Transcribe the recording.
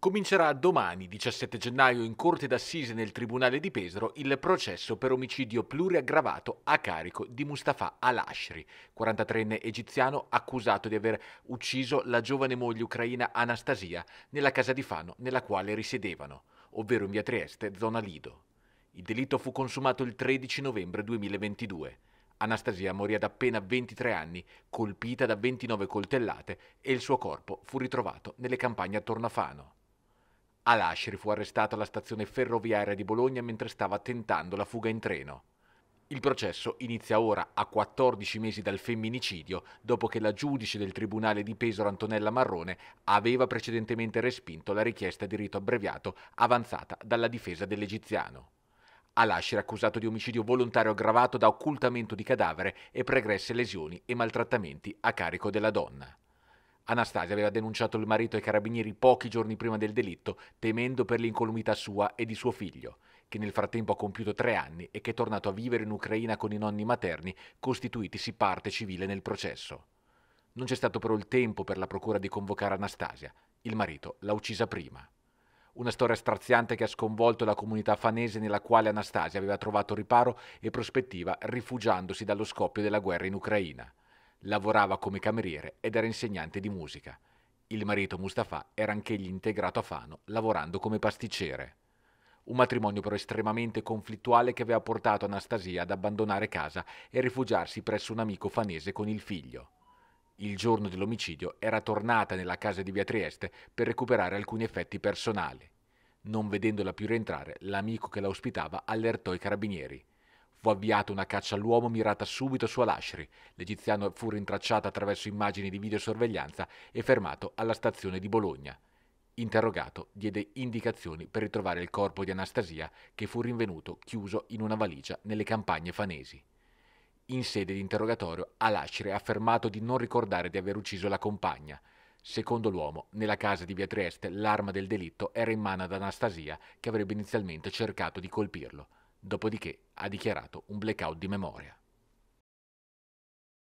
Comincerà domani, 17 gennaio, in Corte d'Assise nel Tribunale di Pesaro il processo per omicidio pluriaggravato a carico di Mustafa Al-Ashri, 43enne egiziano accusato di aver ucciso la giovane moglie ucraina Anastasia nella casa di Fano nella quale risiedevano, ovvero in via Trieste, zona Lido. Il delitto fu consumato il 13 novembre 2022. Anastasia morì ad appena 23 anni, colpita da 29 coltellate, e il suo corpo fu ritrovato nelle campagne attorno a Fano. Al-Ashri fu arrestato alla stazione ferroviaria di Bologna mentre stava tentando la fuga in treno. Il processo inizia ora, a 14 mesi dal femminicidio, dopo che la giudice del Tribunale di Pesaro Antonella Marrone aveva precedentemente respinto la richiesta di rito abbreviato avanzata dalla difesa dell'egiziano. Alash era accusato di omicidio volontario aggravato da occultamento di cadavere e pregresse lesioni e maltrattamenti a carico della donna. Anastasia aveva denunciato il marito ai carabinieri pochi giorni prima del delitto, temendo per l'incolumità sua e di suo figlio, che nel frattempo ha compiuto tre anni e che è tornato a vivere in Ucraina con i nonni materni, costituitisi parte civile nel processo. Non c'è stato però il tempo per la procura di convocare Anastasia. Il marito l'ha uccisa prima. Una storia straziante che ha sconvolto la comunità fanese nella quale Anastasia aveva trovato riparo e prospettiva rifugiandosi dallo scoppio della guerra in Ucraina. Lavorava come cameriere ed era insegnante di musica. Il marito Mustafa era anch'egli integrato a Fano, lavorando come pasticcere. Un matrimonio però estremamente conflittuale che aveva portato Anastasia ad abbandonare casa e rifugiarsi presso un amico fanese con il figlio. Il giorno dell'omicidio era tornata nella casa di via Trieste per recuperare alcuni effetti personali. Non vedendola più rientrare, l'amico che la ospitava allertò i carabinieri. Fu avviata una caccia all'uomo mirata subito su Alashri. L'egiziano fu rintracciato attraverso immagini di videosorveglianza e fermato alla stazione di Bologna. Interrogato, diede indicazioni per ritrovare il corpo di Anastasia, che fu rinvenuto chiuso in una valigia nelle campagne fanesi. In sede di interrogatorio, Alashri ha affermato di non ricordare di aver ucciso la compagna. Secondo l'uomo, nella casa di via Trieste l'arma del delitto era in mano ad Anastasia, che avrebbe inizialmente cercato di colpirlo dopodiché ha dichiarato un blackout di memoria.